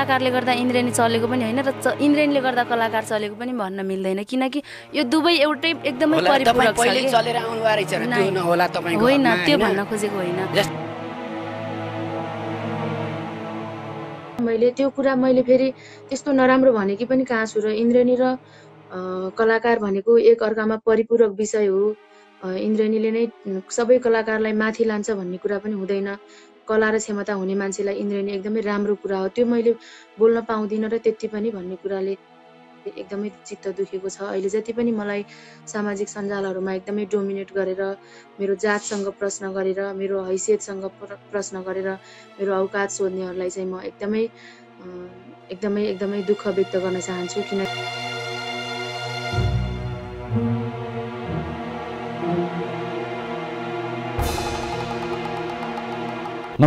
कलाकारले गर्दा इन्द्रेणी चलेको पनि होइन र इन्द्रेणीले गर्दा कलाकार चलेको पनि भन्न मिल्दैन किनकि यो दुवै एउटै एकदमै परिपूरक होइन त्यो भन्न खोजेको होइन मैले त्यो कुरा मैले फेरि त्यस्तो नराम्रो भनेकी पनि कहाँ छु र इन्द्रेणी र कलाकार भनेको एक अर्कामा परिपूरक विषय हो इन्द्रेणीले नै सबै कलाकारलाई माथि लान्छ भन्ने कुरा पनि हुँदैन कला र क्षमता हुने मान्छेलाई इन्द्रेणी एकदमै राम्रो कुरा हो त्यो मैले बोल्न पाउँदिनँ र त्यति पनि भन्ने कुराले एकदमै चित्त दुखेको छ अहिले जति पनि मलाई सामाजिक सञ्जालहरूमा एकदमै डोमिनेट गरेर मेरो जातसँग प्रश्न गरेर मेरो हैसियतसँग प्रश्न गरेर मेरो औकात सोध्नेहरूलाई चाहिँ म एकदमै एकदमै एकदमै दुःख व्यक्त गर्न चाहन्छु किन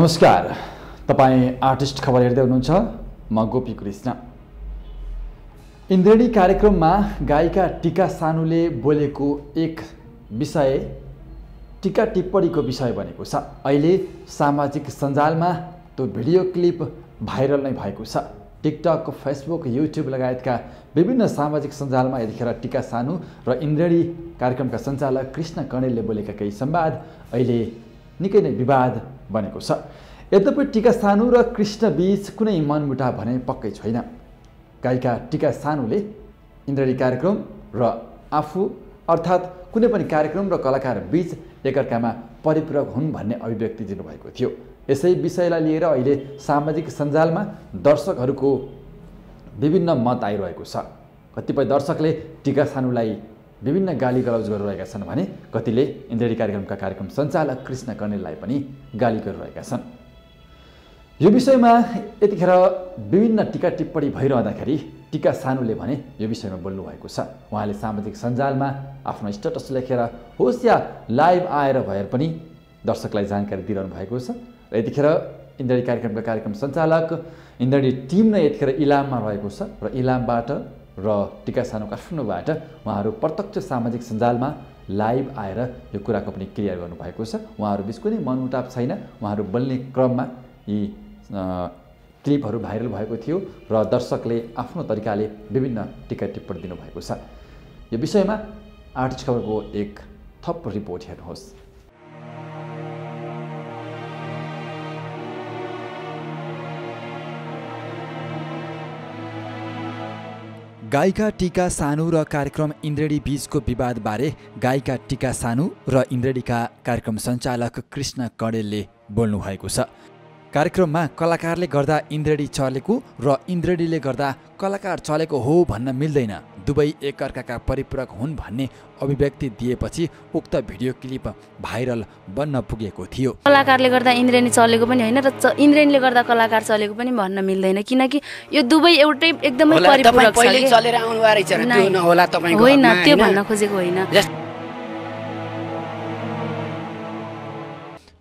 नमस्कार तपाईँ आर्टिस्ट खबर हेर्दै हुनुहुन्छ म गोपी कृष्ण इन्द्रेणी कार्यक्रममा गायिका टिका सानुले बोलेको एक विषय टिका टिप्पणीको विषय बनेको छ अहिले सामाजिक सञ्जालमा त्यो भिडियो क्लिप भाइरल नै भएको छ टिकटक फेसबुक युट्युब लगायतका विभिन्न सामाजिक सञ्जालमा यतिखेर टिका सानु र इन्द्रेणी कार्यक्रमका सञ्चालक कृष्ण कणेलले बोलेका केही संवाद अहिले निकै नै विवाद बनेको छ यद्यपि टिका सानु र कृष्णबीच कुनै मनमुटाव भने पक्कै छैन गायिका टिका सानुले इन्द्रणी कार्यक्रम र आफू अर्थात् कुनै पनि कार्यक्रम र कलाकार बीच एकअर्कामा परिपूरक हुन् भन्ने अभिव्यक्ति दिनुभएको थियो यसै विषयलाई लिएर अहिले सामाजिक सञ्जालमा दर्शकहरूको विभिन्न मत आइरहेको छ कतिपय दर्शकले टिका सानुलाई विभिन्न गाली गलौज गरिरहेका छन् भने कतिले इन्द्रेडी कार्यक्रमका कार्यक्रम सञ्चालक कृष्ण कर्णेललाई पनि गाली गरिरहेका छन् यो विषयमा यतिखेर विभिन्न टिका टिप्पणी भइरहँदाखेरि टिका सानुले भने यो विषयमा बोल्नुभएको छ उहाँले सामाजिक सञ्जालमा आफ्नो स्टेटस लेखेर होस् या लाइभ आएर भएर पनि दर्शकलाई जानकारी दिइरहनु भएको छ र यतिखेर इन्द्रणी कार्यक्रमका कार्यक्रम सञ्चालक इन्द्रणी टिम नै यतिखेर इलाममा रहेको छ र इलामबाट र टिका सानो काठमाडौँबाट उहाँहरू प्रत्यक्ष सामाजिक सञ्जालमा लाइभ आएर यो कुराको पनि क्लियर गर्नुभएको छ उहाँहरू बिच कुनै मनमुटाप छैन उहाँहरू बोल्ने क्रममा यी क्लिपहरू भाइरल भएको थियो र दर्शकले आफ्नो तरिकाले विभिन्न टिका टिप्पणी दिनुभएको छ यो विषयमा आर्टिस्ट खबरको एक थप रिपोर्ट हेर्नुहोस् गायिका टिका सानु र कार्यक्रम इन्द्रेणी बीचको विवादबारे गायिका टिका सानु र इन्द्रेणीका कार्यक्रम सञ्चालक कृष्ण कडेलले भएको छ कार्यक्रममा कलाकारले गर्दा इन्द्रेणी चलेको र इन्द्रेणीले गर्दा कलाकार चलेको हो भन्न मिल्दैन दुवै एकअर्काका परिपूरक हुन् भन्ने अभिव्यक्ति दिएपछि उक्त भिडियो क्लिप भाइरल बन्न पुगेको थियो कलाकारले गर्दा इन्द्रेणी चलेको पनि होइन र इन्द्रेणीले गर्दा कलाकार चलेको पनि भन्न मिल्दैन किनकि यो दुवै एउटै एकदमै परिपूरक होइन त्यो भन्न खोजेको होइन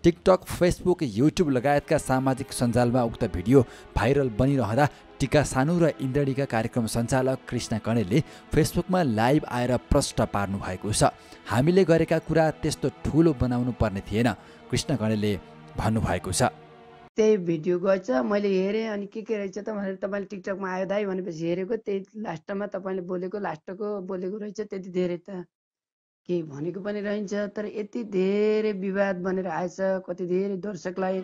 टिकटक फेसबुक युट्युब लगायतका सामाजिक सञ्जालमा उक्त भिडियो भाइरल बनिरहँदा टिका सानु र इन्द्रणीका कार्यक्रम सञ्चालक कृष्ण कणेलले फेसबुकमा लाइभ आएर प्रष्ट पार्नु भएको छ हामीले गरेका कुरा त्यस्तो ठुलो बनाउनु पर्ने थिएन कृष्ण कणेलले भन्नुभएको छ त्यही भिडियो गएछ मैले हेरेँ अनि के के रहेछ त भनेर तपाईँले टिकटकमा आयो दाइ भनेपछि हेरेको त्यही लास्टमा तपाईँले बोलेको लास्टको बोलेको रहेछ त्यति धेरै त केही भनेको पनि रहन्छ तर यति धेरै विवाद बनेर आएछ कति धेरै दर्शकलाई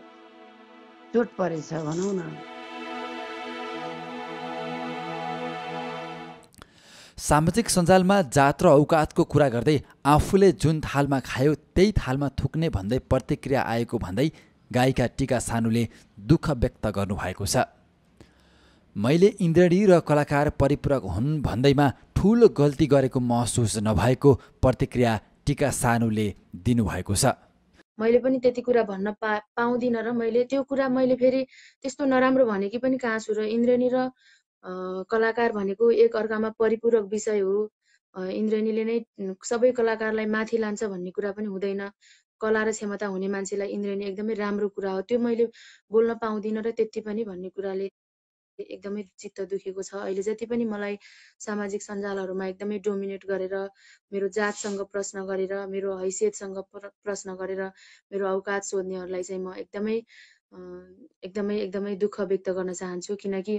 चोट परेछ भनौँ न सामाजिक सञ्जालमा जात र औकातको कुरा गर्दै आफूले जुन थालमा खायो त्यही थालमा थुक्ने भन्दै प्रतिक्रिया आएको भन्दै गायिका टिका सानुले दुःख व्यक्त गर्नुभएको छ मैले इन्द्रणी र कलाकार परिपूरक हुन् भन्दैमा ठुलो गल्ती गरेको महसुस नभएको प्रतिक्रिया टिका सानुले दिनुभएको छ मैले पनि त्यति कुरा भन्न पा पाउँदिनँ र मैले त्यो कुरा मैले फेरि त्यस्तो नराम्रो भनेकी पनि कहाँ छु र इन्द्रणी र कलाकार भनेको एक अर्कामा परिपूरक विषय हो इन्द्रणीले नै सबै कलाकारलाई माथि लान्छ भन्ने कुरा पनि हुँदैन कला र क्षमता हुने मान्छेलाई इन्द्रणी एकदमै राम्रो कुरा हो त्यो मैले बोल्न पाउँदिनँ र त्यति पनि भन्ने कुराले एकदमै चित्त दुखेको छ अहिले जति पनि मलाई सामाजिक सञ्जालहरूमा एकदमै डोमिनेट गरेर मेरो जातसँग प्रश्न गरेर मेरो हैसियतसँग प्रश्न गरेर मेरो अवकात सोध्नेहरूलाई चाहिँ म एकदमै एकदमै एकदमै दुःख व्यक्त गर्न चाहन्छु किनकि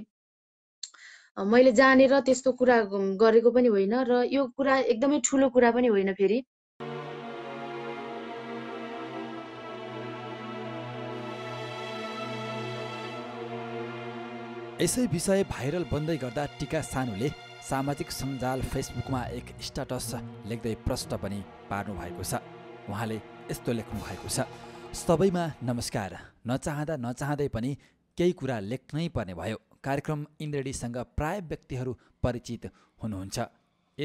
मैले जानेर त्यस्तो कुरा गरेको पनि होइन र यो कुरा एकदमै ठुलो कुरा पनि होइन फेरि यसै विषय भाइरल बन्दै गर्दा टिका सानुले सामाजिक सञ्जाल फेसबुकमा एक स्ट्याटस लेख्दै प्रश्न पनि पार्नु भएको छ उहाँले यस्तो लेख्नु भएको छ सबैमा नमस्कार नचाहँदा नचाहँदै पनि केही कुरा लेख्नै पर्ने भयो कार्यक्रम इन्द्रेडीसँग प्राय व्यक्तिहरू परिचित हुनुहुन्छ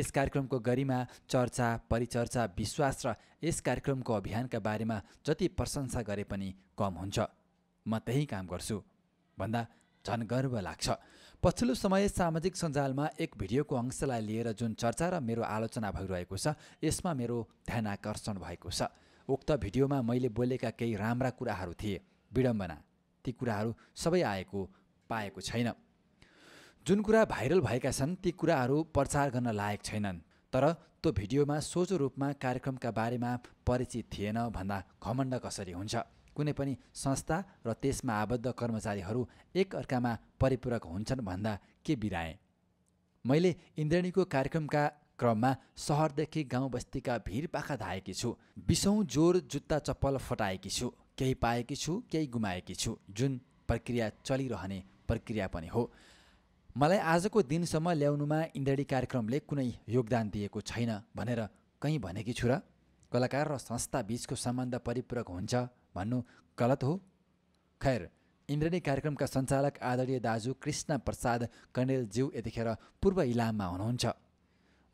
यस कार्यक्रमको गरिमा चर्चा परिचर्चा विश्वास र यस कार्यक्रमको अभियानका बारेमा जति प्रशंसा गरे पनि कम हुन्छ म त्यही काम गर्छु भन्दा झन गर्व लाग्छ पछिल्लो समय सामाजिक सञ्जालमा एक भिडियोको अंशलाई लिएर जुन चर्चा र मेरो आलोचना भइरहेको छ यसमा मेरो ध्यान आकर्षण भएको छ उक्त भिडियोमा मैले बोलेका केही राम्रा कुराहरू थिए विडम्बना ती कुराहरू सबै आएको पाएको छैन जुन कुरा भाइरल भएका छन् ती कुराहरू प्रचार गर्न लायक छैनन् तर त्यो भिडियोमा सोझो रूपमा कार्यक्रमका बारेमा परिचित थिएन भन्दा घमण्ड कसरी हुन्छ कुनै पनि संस्था र त्यसमा आबद्ध कर्मचारीहरू एकअर्कामा परिपूरक हुन्छन् भन्दा के बिराए मैले इन्द्रणीको कार्यक्रमका क्रममा सहरदेखि गाउँ बस्तीका भिर पाखा धाएकी छु बिसौँ जोर जुत्ता चप्पल फटाएकी छु केही पाएकी छु केही गुमाएकी छु जुन प्रक्रिया चलिरहने प्रक्रिया पनि हो मलाई आजको दिनसम्म ल्याउनुमा इन्द्रणी कार्यक्रमले कुनै योगदान दिएको छैन भनेर कहीँ भनेकी छु र कलाकार र संस्था सम्बन्ध परिपूरक हुन्छ भन्नु गलत हो खैर इन्द्रणी कार्यक्रमका सञ्चालक आदरणीय दाजु कृष्ण प्रसाद कणेलज्यू यतिखेर पूर्व इलाममा हुनुहुन्छ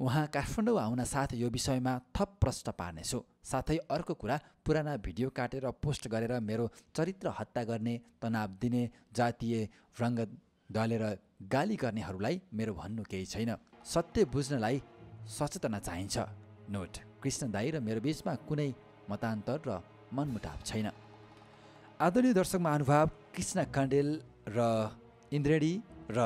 उहाँ काठमाडौँ आउन साथ यो विषयमा थप प्रश्न पार्नेछु साथै अर्को कुरा पुराना भिडियो काटेर पोस्ट गरेर मेरो चरित्र हत्या गर्ने तनाव दिने जातीय रङ्ग दलेर गाली गर्नेहरूलाई मेरो भन्नु केही छैन सत्य बुझ्नलाई सचेतना चाहिन्छ नोट कृष्ण दाई र मेरो बिचमा कुनै मतान्तर र मनमुटाव छैन आदरणीय दर्शक महानुभाव कृष्ण कण्डेल र इन्द्रेणी र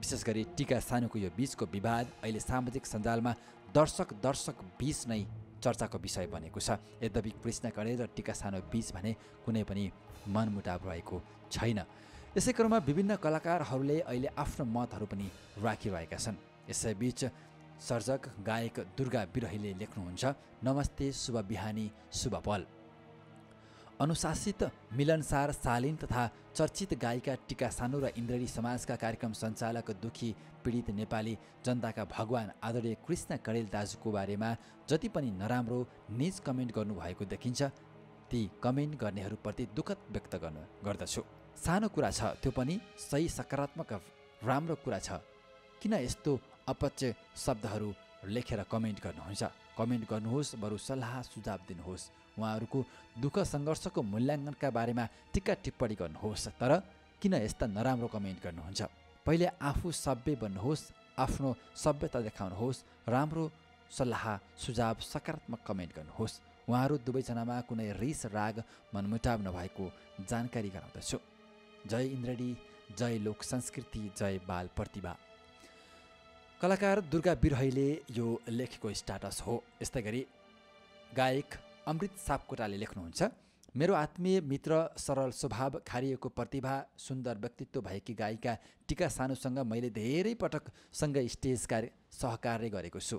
विशेष गरी टिका सानुको यो बिचको विवाद अहिले सामाजिक सञ्जालमा दर्शक दर्शक बिच नै चर्चाको विषय बनेको छ यद्यपि कृष्ण कण्डेल र टिका सानो बिच भने कुनै पनि मनमुटाव रहेको छैन यसै क्रममा विभिन्न कलाकारहरूले अहिले आफ्नो मतहरू पनि राखिरहेका छन् यसैबीच सर्जक गायक दुर्गा विरहीले लेख्नुहुन्छ नमस्ते शुभ बिहानी शुभ पल अनुशासित मिलनसार शालीन तथा चर्चित गायिका टिका सानो र इन्द्रणी समाजका कार्यक्रम सञ्चालक दुखी पीडित नेपाली जनताका भगवान् आदरणीय कृष्ण कडेल दाजुको बारेमा जति पनि नराम्रो निज कमेन्ट गर्नुभएको देखिन्छ ती कमेन्ट गर्नेहरूप्रति दुःखद व्यक्त गर्न गर्दछु सानो कुरा छ त्यो पनि सही सकारात्मक राम्रो कुरा छ किन यस्तो अपच्य शब्दहरू लेखेर कमेन्ट गर्नुहुन्छ कमेन्ट गर्नुहोस् बरु सल्लाह सुझाव दिनुहोस् उहाँहरूको दुःख सङ्घर्षको मूल्याङ्कनका बारेमा टिक्का टिप्पणी गर्नुहोस् तर किन यस्ता नराम्रो कमेन्ट गर्नुहुन्छ पहिले आफू सभ्य बन्नुहोस् आफ्नो सभ्यता देखाउनुहोस् राम्रो सल्लाह सुझाव सकारात्मक कमेन्ट गर्नुहोस् उहाँहरू दुवैजनामा कुनै रिस राग मनमुटाव नभएको जानकारी गराउँदछु जय इन्द्रणी जय लोक संस्कृति जय बाल प्रतिभा कलाकार दुर्गा बिरहैले यो लेखेको स्टाटस हो यस्तै गरी गायक अमृत सापकोटाले लेख्नुहुन्छ मेरो आत्मीय मित्र सरल स्वभाव खारिएको प्रतिभा सुन्दर व्यक्तित्व भएकी गायिका टिका सानोसँग मैले धेरै पटक सँग स्टेज कार्य सहकार्य गरेको छु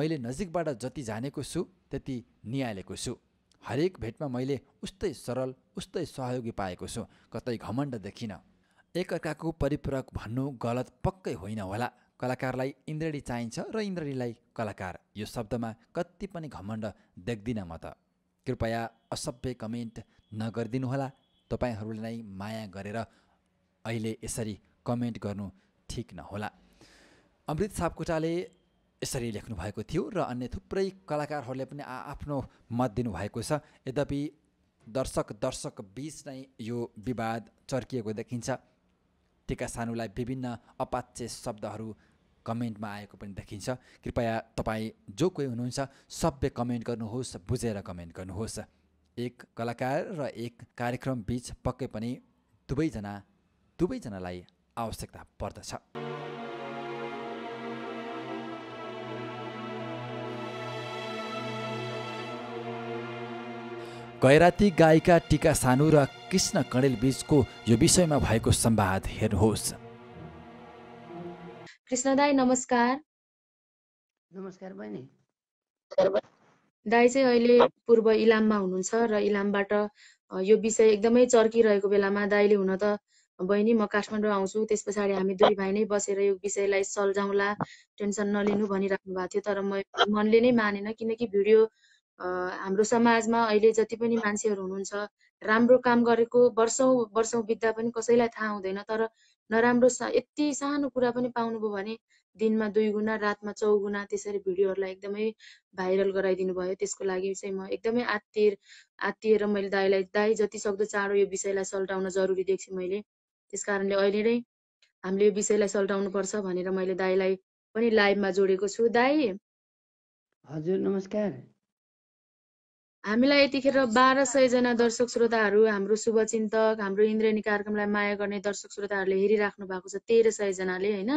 मैले नजिकबाट जति जानेको छु त्यति निहालेको छु हरेक भेटमा मैले उस्तै सरल उस्तै सहयोगी पाएको छु कतै घमण्ड देखिनँ एकअर्काको परिपूरक भन्नु गलत पक्कै होइन होला कलाकारलाई इन्द्रणी चाहिन्छ र इन्द्रणीलाई कलाकार यो शब्दमा कति पनि घमण्ड देख्दिनँ म त कृपया असभ्य कमेन्ट नगरिदिनुहोला तपाईँहरूलाई माया गरेर अहिले यसरी कमेन्ट गर्नु ठिक नहोला अमृत सापकोटाले यसरी लेख्नुभएको थियो र अन्य थुप्रै कलाकारहरूले पनि आफ्नो मत दिनुभएको छ यद्यपि दर्शक दर्शक बिच नै यो विवाद चर्किएको देखिन्छ टिका सानुलाई विभिन्न अपाच्य शब्दहरू कमेन्टमा आएको पनि देखिन्छ कृपया तपाईँ जो कोही हुनुहुन्छ सभ्य कमेन्ट गर्नुहोस् बुझेर कमेन्ट गर्नुहोस् एक कलाकार र एक कार्यक्रम बिच पक्कै पनि दुवैजना दुवैजनालाई आवश्यकता पर्दछ गैराती गायिका टिका सानु र कृष्ण कणेल बीचको यो विषयमा भएको संवाद हेर्नुहोस् कृष्ण दाई नमस्कार नमस्कार बहिनी दाई चाहिँ अहिले पूर्व इलाममा हुनुहुन्छ र इलामबाट यो विषय एकदमै चर्किरहेको बेलामा दाईले हुन त बहिनी म काठमाडौँ आउँछु त्यस पछाडि हामी दुई भाइ नै बसेर यो विषयलाई सल्झाउँला टेन्सन नलिनु भनिराख्नु भएको थियो तर म मनले नै मानेन किनकि भिडियो हाम्रो समाजमा अहिले जति पनि मान्छेहरू हुनुहुन्छ राम्रो काम गरेको वर्षौँ वर्षौँ बित्दा पनि कसैलाई थाहा हुँदैन तर नराम्रो यति सानो कुरा पनि पाउनुभयो भने दिनमा दुई गुणा रातमा चौगुना त्यसरी भिडियोहरूलाई एकदमै भाइरल गराइदिनु भयो त्यसको लागि चाहिँ म एकदमै आत्तिर आत्तिएर मैले दाईलाई दाई जति सक्दो चाँडो यो विषयलाई सल्टाउन जरुरी देख्छु मैले त्यस कारणले अहिले नै हामीले यो विषयलाई सल्टाउनुपर्छ भनेर मैले दाईलाई पनि लाइभमा जोडेको छु दाई हजुर नमस्कार हामीलाई यतिखेर बाह्र सयजना दर्शक श्रोताहरू हाम्रो शुभचिन्तक हाम्रो इन्द्रेणी कार्यक्रमलाई माया गर्ने दर्शक श्रोताहरूले हेरिराख्नु भएको छ तेह्र सयजनाले होइन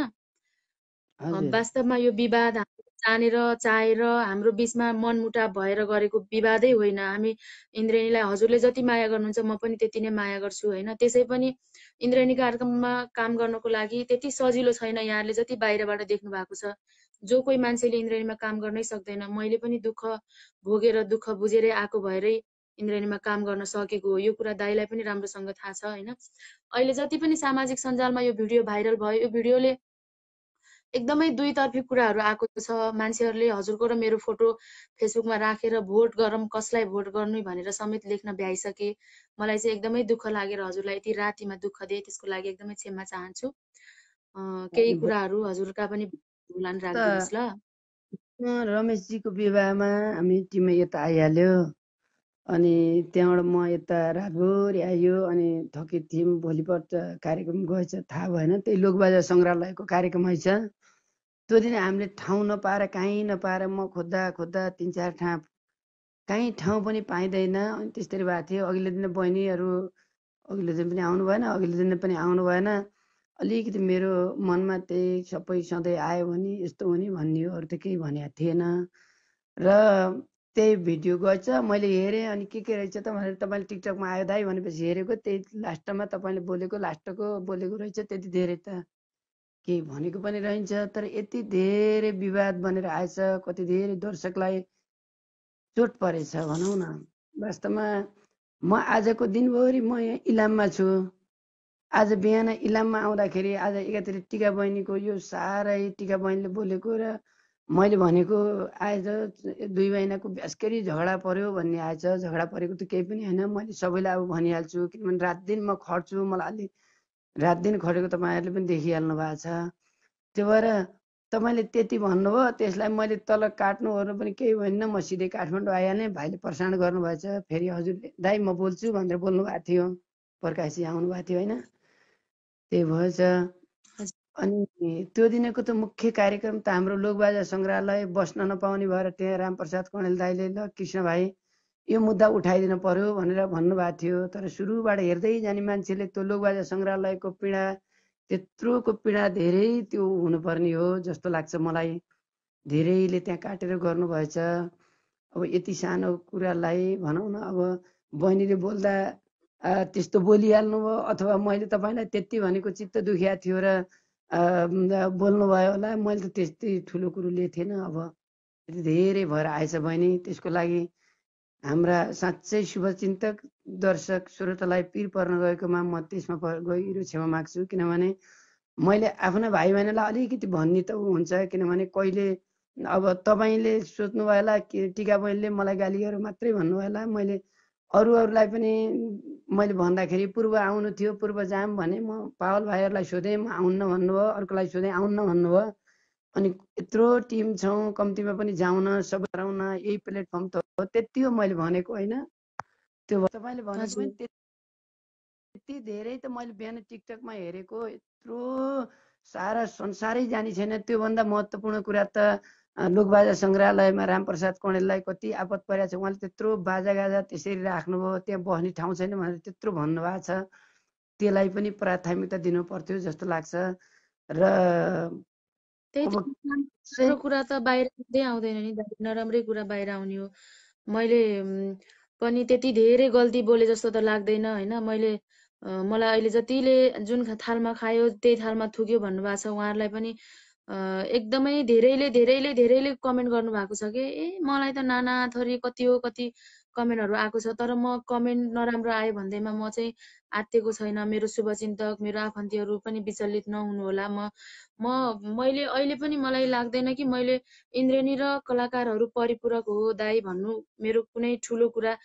वास्तवमा यो विवाद जानेर चाहेर हाम्रो बिचमा मनमुटा भएर गरेको विवादै होइन हामी इन्द्रेणीलाई हजुरले जति माया गर्नुहुन्छ म पनि त्यति नै माया गर्छु होइन त्यसै पनि इन्द्रेणी कार्यक्रममा काम गर्नको लागि त्यति सजिलो छैन यहाँहरूले जति बाहिरबाट देख्नु भएको छ जो कोही मान्छेले इन्द्रेणीमा काम गर्नै सक्दैन मैले पनि दुःख भोगेर दुःख बुझेरै आएको भएरै इन्द्रेणीमा काम गर्न सकेको हो यो कुरा दाईलाई पनि राम्रोसँग थाहा छ होइन अहिले जति पनि सामाजिक सञ्जालमा यो भिडियो भाइरल भयो यो भिडियोले एकदमै दुईतर्फी कुराहरू आएको छ मान्छेहरूले हजुरको र मेरो फोटो फेसबुकमा राखेर भोट गरौँ कसलाई भोट गर्नु भनेर समेत लेख्न भ्याइसके मलाई चाहिँ एकदमै दुःख लागेर हजुरलाई यति रातिमा दुःख दिएँ त्यसको लागि एकदमै क्षमा चाहन्छु केही कुराहरू हजुरका पनि रमेशजीको विवाहमा हामी टिमै यता आइहाल्यो अनि त्यहाँबाट म यता रातभरि आइयो अनि थकित थियौँ भोलिपल्ट कार्यक्रम गएछ थाहा भएन त्यही लोकबाजा सङ्ग्रहालयको कार्यक्रम रहेछ त्यो दिन हामीले ठाउँ नपाएर काहीँ नपाएर म खोज्दा खोज्दा तिन चार ठाउँ काहीँ ठाउँ पनि पाइँदैन अनि त्यस्तरी भएको थियो अघिल्लो दिन बहिनीहरू अघिल्लो दिन पनि आउनु भएन अघिल्लो दिन पनि आउनु भएन अलिकति मेरो मनमा त्यही सबै सधैँ आयो भने यस्तो हुने भन्ने हो अरू त केही भनेको थिएन र त्यही भिडियो गएछ मैले हेरेँ अनि के के रहेछ त भनेर तपाईँले टिकटकमा आयो दाइ भनेपछि हेरेको त्यही लास्टमा तपाईँले बोलेको लास्टको बोलेको रहेछ त्यति धेरै त केही भनेको पनि रहन्छ तर यति धेरै विवाद बनेर आएछ कति धेरै दर्शकलाई चोट परेछ भनौँ न वास्तवमा म आजको दिनभरि म यहाँ इलाममा छु आज बिहान इलाममा आउँदाखेरि आज एकातिर टिका बहिनीको यो साह्रै टिका बहिनीले बोलेको र मैले भनेको आएछ दुई महिनाको भ्यास्केरी झगडा पर्यो भन्ने आएछ झगडा परेको त केही पनि होइन मैले सबैलाई अब भनिहाल्छु किनभने रात दिन म खट्छु मलाई अलि रात दिन खटेको तपाईँहरूले पनि देखिहाल्नु भएको छ त्यो भएर तपाईँले त्यति भन्नुभयो त्यसलाई मैले तल काट्नु ओर्नु पनि केही भएन म सिधै काठमाडौँ आइहालेँ भाइले प्रसारण गर्नुभएछ फेरि हजुर दाइ म बोल्छु भनेर बोल्नु भएको थियो प्रकाशजी आउनु भएको थियो होइन त्यही भएछ अनि त्यो दिनको त मुख्य कार्यक्रम त हाम्रो लोकबाजा सङ्ग्रहालय बस्न नपाउने भएर त्यहाँ रामप्रसाद कणेल दाईले ल कृष्ण भाइ यो मुद्दा उठाइदिनु पर्यो भनेर भन्नुभएको थियो तर सुरुबाट हेर्दै जाने मान्छेले त्यो लोकबाजा सङ्ग्रहालयको पीडा त्यत्रोको पीडा धेरै त्यो हुनुपर्ने हो जस्तो लाग्छ मलाई धेरैले त्यहाँ काटेर गर्नुभएछ अब यति सानो कुरालाई भनौँ न अब बहिनीले बोल्दा त्यस्तो बोलिहाल्नुभयो अथवा मैले तपाईँलाई त्यति भनेको चित्त दुखिया थियो र बोल्नुभयो होला मैले त त्यति ठुलो कुरो लिएको थिएन अब धेरै भएर आएछ बहिनी त्यसको लागि हाम्रा साँच्चै शुभचिन्तक दर्शक श्रोतालाई पिर पर्न गएकोमा म त्यसमा गहिरो क्षमा माग्छु किनभने मैले आफ्ना भाइ बहिनीलाई अलिकति भन्ने त हुन्छ किनभने कहिले अब तपाईँले सोध्नुभयो होला कि टिका बहिनीले मलाई गाली गरेर मात्रै भन्नुभयो होला मैले अरू अरूलाई पनि मैले भन्दाखेरि पूर्व आउनु थियो पूर्व जाम भने म पावल भाइहरूलाई सोधेँ म आउन्न भन्नुभयो अर्कोलाई सोधेँ आउन्न भन्नुभयो अनि यत्रो टिम छौँ कम्तीमा पनि जाउन सब गराउन यही प्लेटफर्म त हो त्यति हो मैले भनेको होइन त्यो तपाईँले भनेको त्यति धेरै त मैले बिहान टिकटकमा हेरेको यत्रो सारा संसारै जाने छैन त्योभन्दा महत्त्वपूर्ण कुरा त लोकबाजा सङ्ग्रहालयमा रामप्रसाद कणेललाई कति आपत परेको छ उहाँले त्यत्रो बाजा गाजा त्यसरी राख्नुभयो त्यहाँ बस्ने ठाउँ छैन भनेर त्यत्रो भन्नुभएको छ त्यसलाई पनि प्राथमिकता दिनु पर्थ्यो जस्तो लाग्छ र त्यही कुरा त बाहिर आउँदैन नि नराम्रै कुरा बाहिर आउने हो मैले पनि त्यति धेरै गल्ती बोले जस्तो त लाग्दैन होइन मैले मलाई अहिले जतिले जुन थालमा खायो त्यही थालमा थुक्यो भन्नुभएको छ उहाँहरूलाई पनि एकदमै धेरैले धेरैले धेरैले कमेन्ट गर्नुभएको छ कि ए मलाई त नाना थरी कति हो कति कमेन्टहरू आएको छ तर म कमेन्ट नराम्रो आयो भन्दैमा म चाहिँ आत्तिएको छैन मेरो शुभचिन्तक मेरो आफन्तीहरू पनि विचलित नहुनुहोला म म मैले अहिले पनि मलाई लाग्दैन कि मैले इन्द्रेणी र कलाकारहरू परिपूरक हो दाई भन्नु मेरो कुनै ठुलो कुरा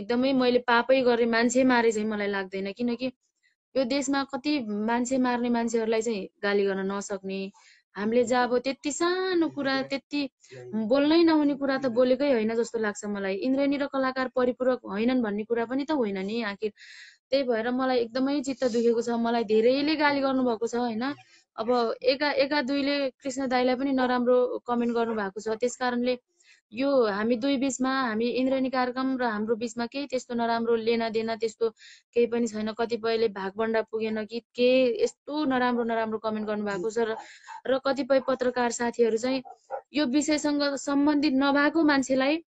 एकदमै मैले पापै गरेँ मान्छे मारे चाहिँ मलाई लाग्दैन किनकि यो देशमा कति मान्छे मार्ने मान्छेहरूलाई चाहिँ गाली गर्न नसक्ने हामीले जहाँ अब त्यति सानो कुरा त्यति बोल्नै नहुने कुरा त बोलेकै होइन जस्तो लाग्छ मलाई इन्द्रेणी र कलाकार परिपूरक होइनन् भन्ने कुरा पनि त होइन नि आखिर त्यही भएर मलाई एकदमै चित्त दुखेको छ मलाई धेरैले गाली गर्नुभएको छ होइन अब एका एका दुईले कृष्ण दाईलाई पनि नराम्रो कमेन्ट गर्नुभएको छ त्यस कारणले यो हामी दुई बिचमा हामी इन्द्रणी कार्यक्रम र हाम्रो बिचमा केही त्यस्तो नराम्रो देन त्यस्तो केही पनि छैन कतिपयले भागभन्डा पुगेन कि के यस्तो नराम्रो नराम्रो कमेन्ट गर्नु भएको छ र कतिपय पत्रकार साथीहरू चाहिँ यो विषयसँग सम्बन्धित नभएको मान्छेलाई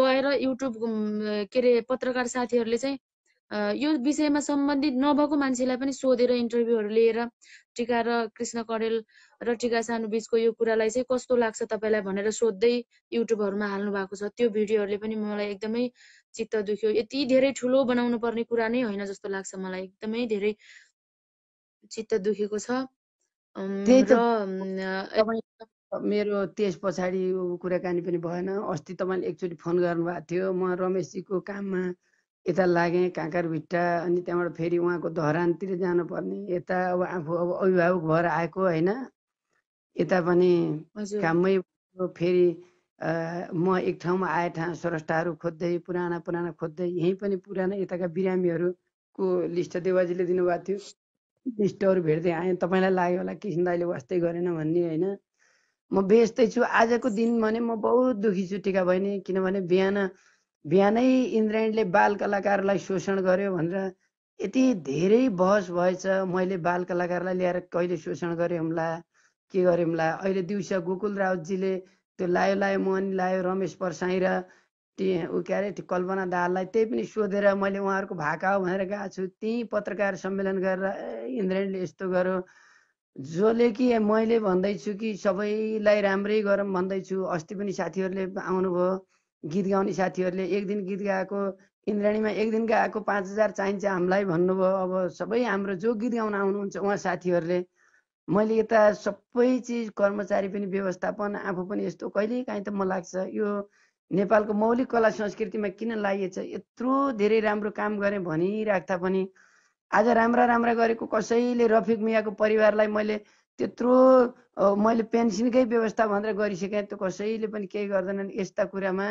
गएर युट्युब के अरे पत्रकार साथीहरूले चाहिँ यो विषयमा सम्बन्धित नभएको मान्छेलाई पनि सोधेर इन्टरभ्यूहरू लिएर टिका र कृष्ण कडेल र टिका सानु बिचको यो कुरालाई चाहिँ कस्तो लाग्छ तपाईँलाई भनेर सोध्दै युट्युबहरूमा हाल्नु भएको छ त्यो भिडियोहरूले पनि मलाई एकदमै चित्त दुख्यो यति धेरै ठुलो बनाउनु पर्ने कुरा नै होइन जस्तो लाग्छ मलाई एकदमै धेरै चित्त दुखेको छ मेरो त्यस पछाडि कुराकानी पनि भएन अस्ति तपाईँले एकचोटि फोन गर्नुभएको थियो म रमेशजीको काममा यता लागेँ भिट्टा अनि त्यहाँबाट फेरि उहाँको धरानतिर जानुपर्ने यता अब आफू अब अभिभावक भएर आएको होइन यता पनि काममै फेरि म एक ठाउँमा आए ठाउँ स्रष्टाहरू खोज्दै पुराना पुराना खोज्दै यहीँ पनि पुराना यताका बिरामीहरूको लिस्ट देवाजीले दिनुभएको थियो लिस्टहरू भेट्दै आएँ तपाईँलाई लाग्यो होला किसिम दाइले वास्तै गरेन भन्ने होइन म छु आजको दिन भने म बहुत दुखी छु टिका बहिनी किनभने बिहान बिहानै इन्द्रायणीले बाल कलाकारलाई शोषण गर्यो भनेर यति धेरै बहस भएछ मैले बाल कलाकारलाई ल्याएर कहिले शोषण गरेँ हुम्ला के गरेँ हुम्ला अहिले दिउँसो गोकुल रावतजीले त्यो लायो लायो मोहनी लायो रमेश परसाई र ऊ के अरे कल्पना दाहाललाई त्यही पनि सोधेर मैले उहाँहरूको भाका हो भनेर गएको छु त्यहीँ पत्रकार सम्मेलन गरेर इन्द्रायणले यस्तो गर्यो जसले कि मैले भन्दैछु कि सबैलाई राम्रै गरौँ भन्दैछु अस्ति पनि साथीहरूले आउनुभयो गीत गाउने साथीहरूले एक दिन गीत गाएको इन्द्रणीमा एक दिन गाएको पाँच हजार चाहिन्छ हामीलाई भन्नुभयो अब सबै हाम्रो जो गीत गाउन आउनुहुन्छ उहाँ साथीहरूले मैले यता सबै चिज कर्मचारी पनि व्यवस्थापन आफू पनि यस्तो कहिलेकाहीँ त म लाग्छ यो नेपालको मौलिक कला संस्कृतिमा किन लागेछ यत्रो धेरै राम्रो काम गरेँ भनिराख्दा पनि आज राम्रा राम्रा गरेको कसैले रफिक मियाको परिवारलाई मैले त्यत्रो मैले पेन्सनकै व्यवस्था भनेर गरिसकेँ त्यो कसैले पनि केही गर्दैनन् यस्ता कुरामा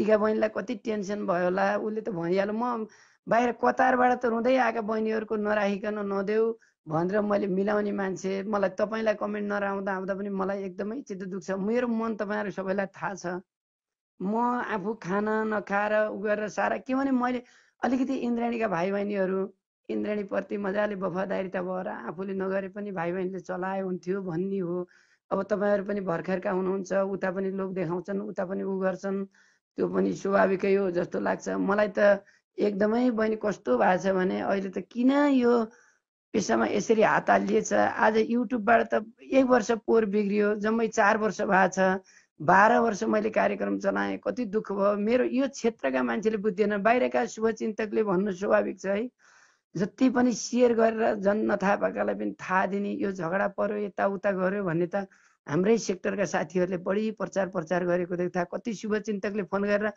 टिका बहिनीलाई कति टेन्सन भयो होला उसले त भनिहाल्यो म बाहिर कतारबाट त रुँदै आएका बहिनीहरूको नराखिकन नदेऊ भनेर मैले मिलाउने मान्छे मलाई तपाईँलाई कमेन्ट नराउँदा आउँदा पनि मलाई एकदमै चित्त दुख्छ मेरो मन तपाईँहरू सबैलाई थाहा छ म आफू खाना नखाएर उ गरेर सारा किनभने मैले अलिकति इन्द्राणीका भाइ बहिनीहरू इन्द्रणीप्रति मजाले वफादारिता भएर आफूले नगरे पनि भाइ बहिनीले चलाए हुन्थ्यो भन्ने हो अब तपाईँहरू पनि भर्खरका हुनुहुन्छ उता पनि लोक देखाउँछन् उता पनि ऊ गर्छन् त्यो पनि स्वाभाविकै हो जस्तो लाग्छ मलाई त एकदमै बहिनी कस्तो भएको छ भने अहिले त किन यो पेसामा यसरी हात हालिएछ आज युट्युबबाट त एक वर्ष पोहोर बिग्रियो जम्मै चार वर्ष भएको छ बाह्र वर्ष मैले कार्यक्रम चलाएँ कति दुःख भयो मेरो यो क्षेत्रका मान्छेले बुझ्दैन बाहिरका शुभचिन्तकले भन्नु स्वाभाविक छ है जति पनि सेयर गरेर जन नथाहा भएकालाई पनि थाहा दिने यो झगडा पर्यो यताउता गर्यो भन्ने त हाम्रै सेक्टरका साथीहरूले बढी प्रचार प्रचार गरेको देख्दा कति शुभचिन्तकले फोन गरेर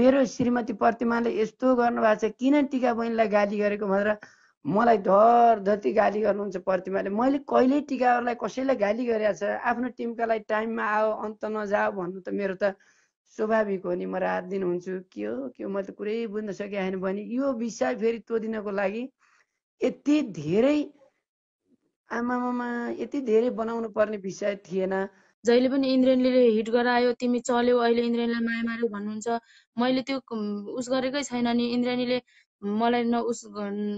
मेरो श्रीमती प्रतिमाले यस्तो गर्नुभएको छ किन टिका बहिनीलाई गाली गरेको भनेर मलाई धर धती गाली गर्नुहुन्छ प्रतिमाले मैले कहिल्यै टिकाहरूलाई कसैलाई गाली गरेको छ आफ्नो लागि टाइममा आऊ अन्त नजाओ भन्नु त मेरो त स्वाभाविक हो नि म रात दिन के हो के हो मैले त कुरै बुझ्न सकेको होइन भने यो विषय फेरि तोदिनको लागि यति धेरै आमामामा यति धेरै बनाउनु पर्ने विषय थिएन जहिले पनि इन्द्रेनले हिट गरायो तिमी चल्यौ अहिले इन्द्रेणीलाई माया मार्यो भन्नुहुन्छ मैले त्यो उस गरेकै छैन नि इन्द्रेनीले मलाई न उस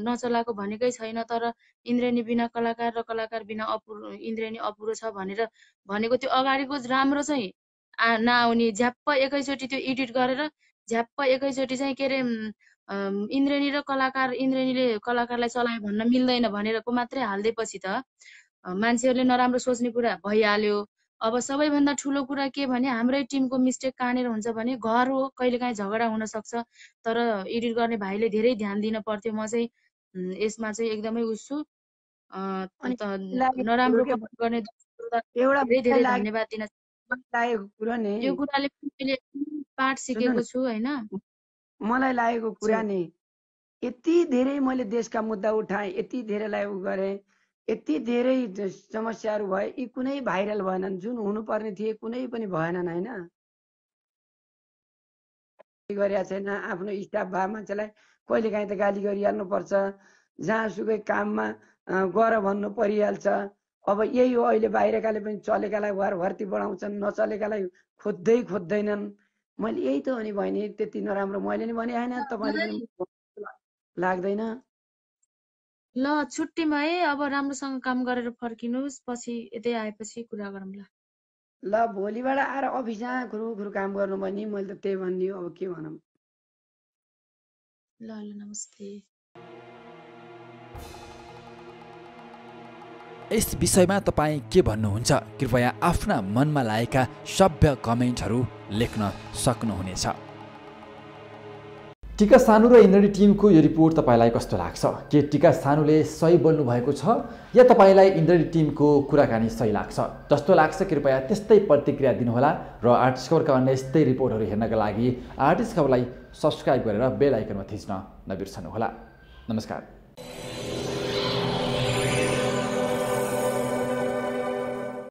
नचलाएको भनेकै छैन तर इन्द्रेणी बिना कलाकार र कलाकार बिना अपुरो इन्द्रेणी अपुरो छ भनेर भनेको त्यो अगाडिको राम्रो चाहिँ नआउने झ्याप्प एकैचोटि त्यो एडिट गरेर झ्याप्प एकैचोटि चाहिँ के अरे इन्द्रेणी र कलाकार इन्द्रेणीले कलाकारलाई चलायो भन्न मिल्दैन भनेरको मात्रै हालिदिएपछि त मान्छेहरूले नराम्रो सोच्ने कुरा भइहाल्यो अब सबैभन्दा ठुलो कुरा के भने हाम्रै टिमको मिस्टेक कहाँनिर हुन्छ भने घर हो कहिलेकाहीँ झगडा हुनसक्छ तर एडिट गर्ने भाइले धेरै ध्यान दिन पर्थ्यो म चाहिँ यसमा चाहिँ एकदमै उस छु नराम्रो गर्ने धेरै धेरै धन्यवाद दिन मलाई लागेको कुरा नि यति धेरै मैले देशका मुद्दा उठाएँ यति धेरैलाई ऊ गरेँ यति धेरै समस्याहरू भए यी कुनै भाइरल भएनन् जुन हुनुपर्ने थिए कुनै पनि भएनन् होइन गरेका छैन आफ्नो स्टाफ भए मान्छेलाई कहिले काहीँ त गाली गरिहाल्नुपर्छ जहाँसुकै काममा गर भन्नु परिहाल्छ अब यही हो अहिले बाहिरकाले पनि चलेकालाई वार भर्ती बढाउँछन् नचलेकालाई खोज्दै खोज्दैनन् मैले यही त हो नि भने त्यति नराम्रो मैले नि भने होइन तपाईँले लाग्दैन ल छुट्टीमा है अब राम्रोसँग काम गरेर फर्किनुहोस् पछि यतै आएपछि कुरा गरौँला ल भोलिबाट आएर अफिसमा घुरु घुरु काम गर्नु भने मैले त त्यही भनिदियो अब के भनौँ ल ल नमस्ते यस विषयमा तपाईँ के भन्नुहुन्छ कृपया आफ्ना मनमा लागेका सभ्य कमेन्टहरू लेख्न सक्नुहुनेछ टिका सानु र इन्द्रणी टिमको यो रिपोर्ट तपाईँलाई कस्तो लाग्छ के टिका सानुले सही भएको छ या तपाईँलाई इन्द्रणी टिमको कुराकानी सही लाग्छ जस्तो लाग्छ कृपया त्यस्तै प्रतिक्रिया दिनुहोला र आर्टिस्ट खबरका अन्य यस्तै रिपोर्टहरू हेर्नका लागि आर्टिस्ट खबरलाई सब्सक्राइब गरेर बेल आइकनमा थिच्न नबिर्सनुहोला नमस्कार